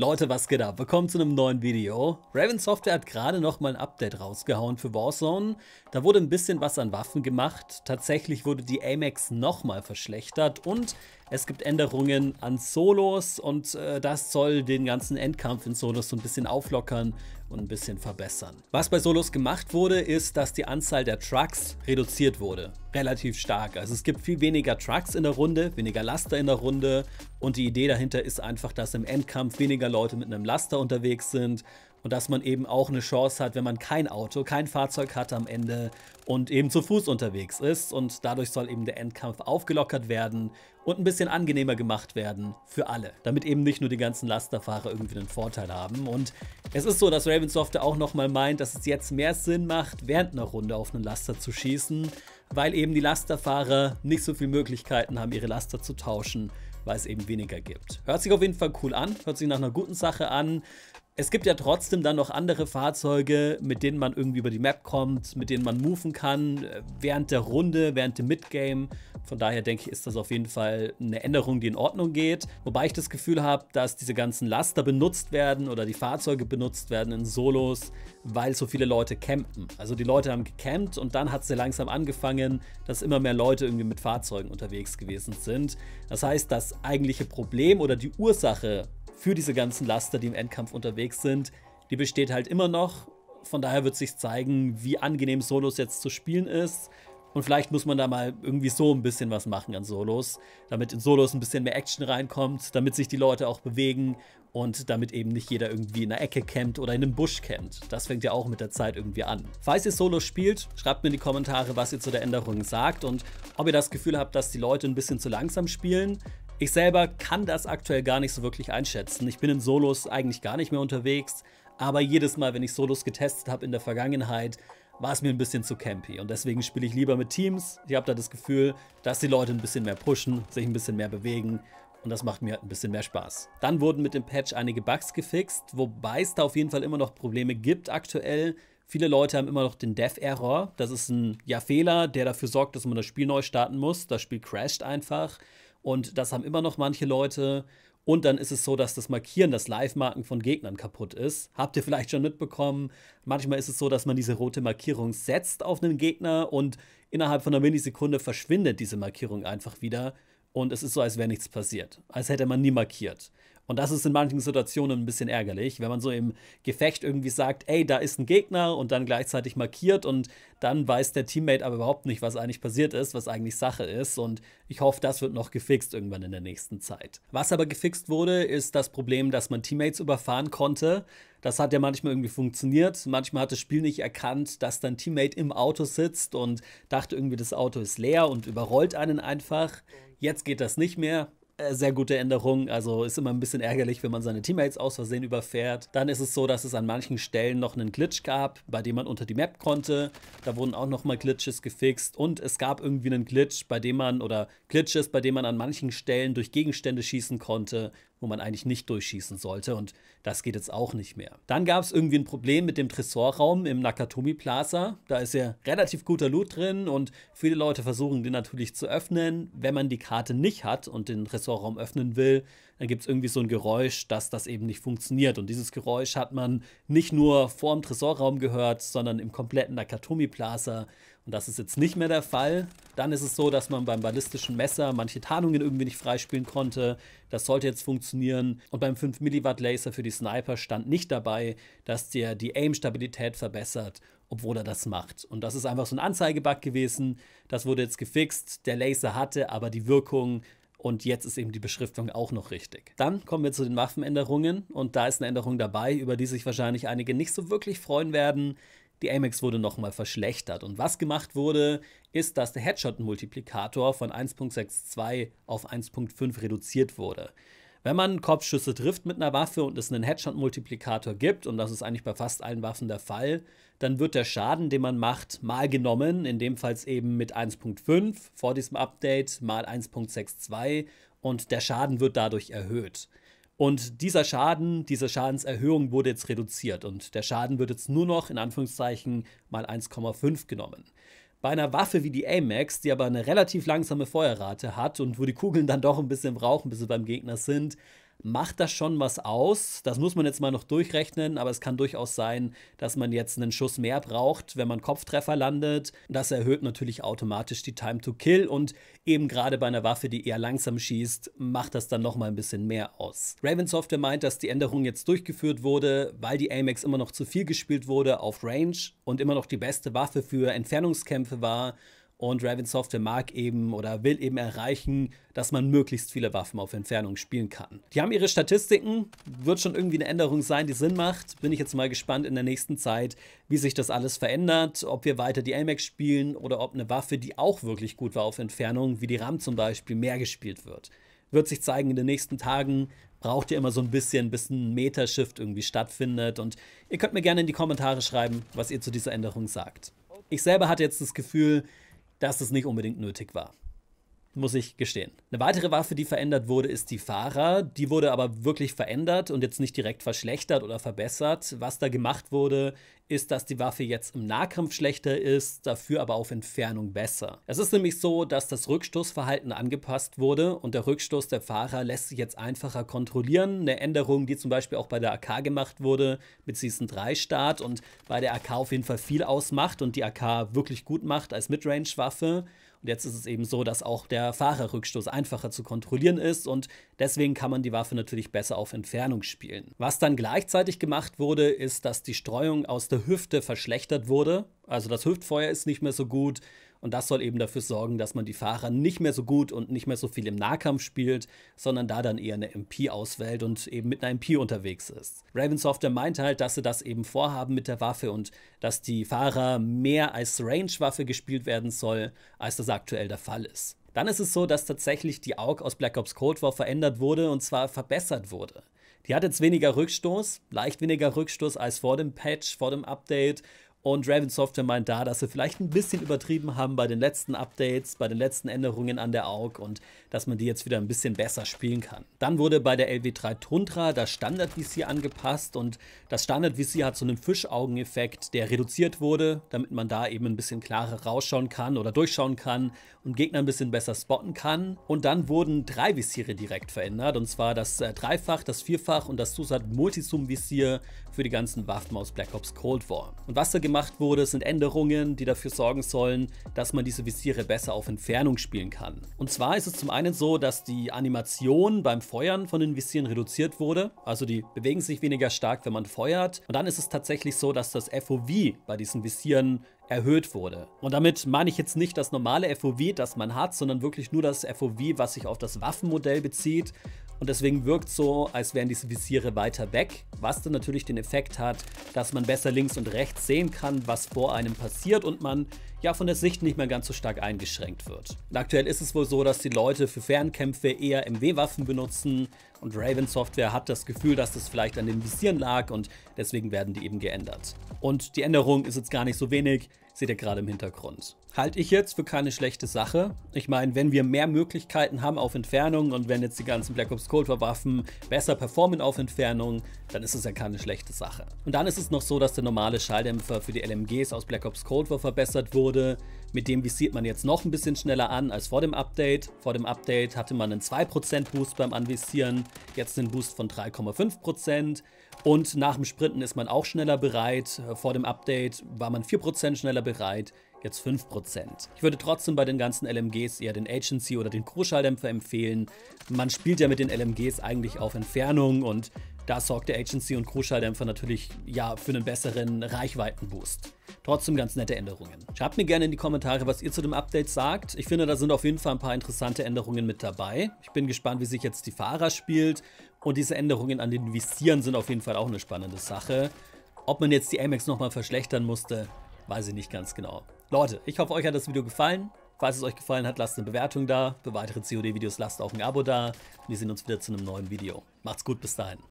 Leute, was geht ab? Willkommen zu einem neuen Video. Raven Software hat gerade nochmal ein Update rausgehauen für Warzone. Da wurde ein bisschen was an Waffen gemacht. Tatsächlich wurde die Amex nochmal verschlechtert und es gibt Änderungen an Solos und äh, das soll den ganzen Endkampf in Solos so ein bisschen auflockern und ein bisschen verbessern. Was bei Solos gemacht wurde, ist, dass die Anzahl der Trucks reduziert wurde. Relativ stark. Also es gibt viel weniger Trucks in der Runde, weniger Laster in der Runde und die Idee dahinter ist einfach, dass im Endkampf weniger Leute mit einem Laster unterwegs sind und dass man eben auch eine Chance hat, wenn man kein Auto, kein Fahrzeug hat am Ende und eben zu Fuß unterwegs ist und dadurch soll eben der Endkampf aufgelockert werden und ein bisschen angenehmer gemacht werden für alle, damit eben nicht nur die ganzen Lasterfahrer irgendwie einen Vorteil haben und es ist so, dass Ravensoft auch nochmal meint, dass es jetzt mehr Sinn macht, während einer Runde auf einen Laster zu schießen, weil eben die Lasterfahrer nicht so viele Möglichkeiten haben, ihre Laster zu tauschen weil es eben weniger gibt. Hört sich auf jeden Fall cool an, hört sich nach einer guten Sache an es gibt ja trotzdem dann noch andere Fahrzeuge, mit denen man irgendwie über die Map kommt, mit denen man moven kann, äh, während der Runde, während dem Midgame. Von daher denke ich, ist das auf jeden Fall eine Änderung, die in Ordnung geht. Wobei ich das Gefühl habe, dass diese ganzen Laster benutzt werden oder die Fahrzeuge benutzt werden in Solos, weil so viele Leute campen. Also die Leute haben gecampt und dann hat es ja langsam angefangen, dass immer mehr Leute irgendwie mit Fahrzeugen unterwegs gewesen sind. Das heißt, das eigentliche Problem oder die Ursache für diese ganzen Laster, die im Endkampf unterwegs sind, die besteht halt immer noch. Von daher wird sich zeigen, wie angenehm Solos jetzt zu spielen ist. Und vielleicht muss man da mal irgendwie so ein bisschen was machen an Solos, damit in Solos ein bisschen mehr Action reinkommt, damit sich die Leute auch bewegen und damit eben nicht jeder irgendwie in der Ecke campt oder in einem Busch campt. Das fängt ja auch mit der Zeit irgendwie an. Falls ihr Solos spielt, schreibt mir in die Kommentare, was ihr zu der Änderung sagt und ob ihr das Gefühl habt, dass die Leute ein bisschen zu langsam spielen ich selber kann das aktuell gar nicht so wirklich einschätzen. Ich bin in Solos eigentlich gar nicht mehr unterwegs, aber jedes Mal, wenn ich Solos getestet habe in der Vergangenheit, war es mir ein bisschen zu campy und deswegen spiele ich lieber mit Teams. Ich habe da das Gefühl, dass die Leute ein bisschen mehr pushen, sich ein bisschen mehr bewegen und das macht mir halt ein bisschen mehr Spaß. Dann wurden mit dem Patch einige Bugs gefixt, wobei es da auf jeden Fall immer noch Probleme gibt aktuell. Viele Leute haben immer noch den Dev-Error. Das ist ein ja, Fehler, der dafür sorgt, dass man das Spiel neu starten muss. Das Spiel crasht einfach. Und das haben immer noch manche Leute. Und dann ist es so, dass das Markieren, das Live-Marken von Gegnern kaputt ist. Habt ihr vielleicht schon mitbekommen? Manchmal ist es so, dass man diese rote Markierung setzt auf einen Gegner und innerhalb von einer Millisekunde verschwindet diese Markierung einfach wieder. Und es ist so, als wäre nichts passiert. Als hätte man nie markiert. Und das ist in manchen Situationen ein bisschen ärgerlich, wenn man so im Gefecht irgendwie sagt, ey, da ist ein Gegner und dann gleichzeitig markiert und dann weiß der Teammate aber überhaupt nicht, was eigentlich passiert ist, was eigentlich Sache ist. Und ich hoffe, das wird noch gefixt irgendwann in der nächsten Zeit. Was aber gefixt wurde, ist das Problem, dass man Teammates überfahren konnte. Das hat ja manchmal irgendwie funktioniert. Manchmal hat das Spiel nicht erkannt, dass dein Teammate im Auto sitzt und dachte irgendwie, das Auto ist leer und überrollt einen einfach. Jetzt geht das nicht mehr. Äh, sehr gute Änderung. Also ist immer ein bisschen ärgerlich, wenn man seine Teammates aus Versehen überfährt. Dann ist es so, dass es an manchen Stellen noch einen Glitch gab, bei dem man unter die Map konnte. Da wurden auch nochmal Glitches gefixt. Und es gab irgendwie einen Glitch, bei dem man, oder Glitches, bei dem man an manchen Stellen durch Gegenstände schießen konnte wo man eigentlich nicht durchschießen sollte und das geht jetzt auch nicht mehr. Dann gab es irgendwie ein Problem mit dem Tresorraum im Nakatomi Plaza. Da ist ja relativ guter Loot drin und viele Leute versuchen den natürlich zu öffnen. Wenn man die Karte nicht hat und den Tresorraum öffnen will, dann gibt es irgendwie so ein Geräusch, dass das eben nicht funktioniert. Und dieses Geräusch hat man nicht nur vorm Tresorraum gehört, sondern im kompletten Nakatomi Plaza und das ist jetzt nicht mehr der Fall. Dann ist es so, dass man beim ballistischen Messer manche Tarnungen irgendwie nicht freispielen konnte. Das sollte jetzt funktionieren. Und beim 5 mW Laser für die Sniper stand nicht dabei, dass der die Aim-Stabilität verbessert, obwohl er das macht. Und das ist einfach so ein Anzeigebug gewesen. Das wurde jetzt gefixt. Der Laser hatte aber die Wirkung und jetzt ist eben die Beschriftung auch noch richtig. Dann kommen wir zu den Waffenänderungen. Und da ist eine Änderung dabei, über die sich wahrscheinlich einige nicht so wirklich freuen werden. Die Amex wurde nochmal verschlechtert. Und was gemacht wurde, ist, dass der Headshot-Multiplikator von 1.62 auf 1.5 reduziert wurde. Wenn man Kopfschüsse trifft mit einer Waffe und es einen Headshot-Multiplikator gibt, und das ist eigentlich bei fast allen Waffen der Fall, dann wird der Schaden, den man macht, mal genommen, in dem Fall eben mit 1.5 vor diesem Update, mal 1.62 und der Schaden wird dadurch erhöht. Und dieser Schaden, diese Schadenserhöhung wurde jetzt reduziert und der Schaden wird jetzt nur noch in Anführungszeichen mal 1,5 genommen. Bei einer Waffe wie die Amex, die aber eine relativ langsame Feuerrate hat und wo die Kugeln dann doch ein bisschen brauchen, bis sie beim Gegner sind, macht das schon was aus. Das muss man jetzt mal noch durchrechnen, aber es kann durchaus sein, dass man jetzt einen Schuss mehr braucht, wenn man Kopftreffer landet. Das erhöht natürlich automatisch die Time to Kill und eben gerade bei einer Waffe, die eher langsam schießt, macht das dann nochmal ein bisschen mehr aus. Raven Software meint, dass die Änderung jetzt durchgeführt wurde, weil die Amex immer noch zu viel gespielt wurde auf Range und immer noch die beste Waffe für Entfernungskämpfe war und Raven Software mag eben oder will eben erreichen, dass man möglichst viele Waffen auf Entfernung spielen kann. Die haben ihre Statistiken, wird schon irgendwie eine Änderung sein, die Sinn macht. Bin ich jetzt mal gespannt in der nächsten Zeit, wie sich das alles verändert, ob wir weiter die Amex spielen oder ob eine Waffe, die auch wirklich gut war auf Entfernung, wie die RAM zum Beispiel, mehr gespielt wird. Wird sich zeigen in den nächsten Tagen, braucht ihr immer so ein bisschen, bis ein Metashift irgendwie stattfindet. Und ihr könnt mir gerne in die Kommentare schreiben, was ihr zu dieser Änderung sagt. Ich selber hatte jetzt das Gefühl, dass es nicht unbedingt nötig war muss ich gestehen. Eine weitere Waffe, die verändert wurde, ist die Fahrer. Die wurde aber wirklich verändert und jetzt nicht direkt verschlechtert oder verbessert. Was da gemacht wurde, ist, dass die Waffe jetzt im Nahkampf schlechter ist, dafür aber auf Entfernung besser. Es ist nämlich so, dass das Rückstoßverhalten angepasst wurde und der Rückstoß der Fahrer lässt sich jetzt einfacher kontrollieren. Eine Änderung, die zum Beispiel auch bei der AK gemacht wurde mit Season 3 Start und bei der AK auf jeden Fall viel ausmacht und die AK wirklich gut macht als Midrange-Waffe. Und jetzt ist es eben so, dass auch der Fahrerrückstoß einfacher zu kontrollieren ist und deswegen kann man die Waffe natürlich besser auf Entfernung spielen. Was dann gleichzeitig gemacht wurde, ist, dass die Streuung aus der Hüfte verschlechtert wurde. Also das Hüftfeuer ist nicht mehr so gut und das soll eben dafür sorgen, dass man die Fahrer nicht mehr so gut und nicht mehr so viel im Nahkampf spielt, sondern da dann eher eine MP auswählt und eben mit einer MP unterwegs ist. Raven Software meint halt, dass sie das eben vorhaben mit der Waffe und dass die Fahrer mehr als Range-Waffe gespielt werden soll, als das aktuell der Fall ist. Dann ist es so, dass tatsächlich die AUG aus Black Ops Cold War verändert wurde und zwar verbessert wurde. Die hat jetzt weniger Rückstoß, leicht weniger Rückstoß als vor dem Patch, vor dem Update und Raven Software meint da, dass sie vielleicht ein bisschen übertrieben haben bei den letzten Updates, bei den letzten Änderungen an der AUG und dass man die jetzt wieder ein bisschen besser spielen kann. Dann wurde bei der LW3 Tundra das Standard-VC angepasst und das Standard-VC hat so einen Fischaugeneffekt, der reduziert wurde, damit man da eben ein bisschen klarer rausschauen kann oder durchschauen kann und Gegner ein bisschen besser spotten kann. Und dann wurden drei Visiere direkt verändert und zwar das äh, Dreifach, das Vierfach und das Zusatz Multisum-Visier für die ganzen Waffen aus Black Ops Cold War. Und was da gemacht wurde, sind Änderungen, die dafür sorgen sollen, dass man diese Visiere besser auf Entfernung spielen kann. Und zwar ist es zum einen so, dass die Animation beim Feuern von den Visieren reduziert wurde, also die bewegen sich weniger stark, wenn man feuert. Und dann ist es tatsächlich so, dass das FOV bei diesen Visieren erhöht wurde. Und damit meine ich jetzt nicht das normale FOV, das man hat, sondern wirklich nur das FOV, was sich auf das Waffenmodell bezieht und deswegen wirkt so, als wären diese Visiere weiter weg, was dann natürlich den Effekt hat, dass man besser links und rechts sehen kann, was vor einem passiert und man ja von der Sicht nicht mehr ganz so stark eingeschränkt wird. Und aktuell ist es wohl so, dass die Leute für Fernkämpfe eher MW-Waffen benutzen und Raven Software hat das Gefühl, dass das vielleicht an den Visieren lag und deswegen werden die eben geändert. Und die Änderung ist jetzt gar nicht so wenig seht ihr gerade im Hintergrund. Halte ich jetzt für keine schlechte Sache. Ich meine, wenn wir mehr Möglichkeiten haben auf Entfernung und wenn jetzt die ganzen Black Ops Cold War Waffen besser performen auf Entfernung, dann ist es ja keine schlechte Sache. Und dann ist es noch so, dass der normale Schalldämpfer für die LMGs aus Black Ops Cold War verbessert wurde. Mit dem visiert man jetzt noch ein bisschen schneller an als vor dem Update. Vor dem Update hatte man einen 2% Boost beim Anvisieren, jetzt einen Boost von 3,5%. Und nach dem Sprinten ist man auch schneller bereit. Äh, vor dem Update war man 4% schneller bereit, jetzt 5%. Ich würde trotzdem bei den ganzen LMGs eher den Agency oder den crew empfehlen. Man spielt ja mit den LMGs eigentlich auf Entfernung und da sorgt der Agency und Crewschalldämpfer natürlich ja für einen besseren Reichweitenboost. Trotzdem ganz nette Änderungen. Schreibt mir gerne in die Kommentare, was ihr zu dem Update sagt. Ich finde, da sind auf jeden Fall ein paar interessante Änderungen mit dabei. Ich bin gespannt, wie sich jetzt die Fahrer spielt. Und diese Änderungen an den Visieren sind auf jeden Fall auch eine spannende Sache. Ob man jetzt die Amex nochmal verschlechtern musste, weiß ich nicht ganz genau. Leute, ich hoffe, euch hat das Video gefallen. Falls es euch gefallen hat, lasst eine Bewertung da. Für weitere COD-Videos lasst auch ein Abo da. Und Wir sehen uns wieder zu einem neuen Video. Macht's gut, bis dahin.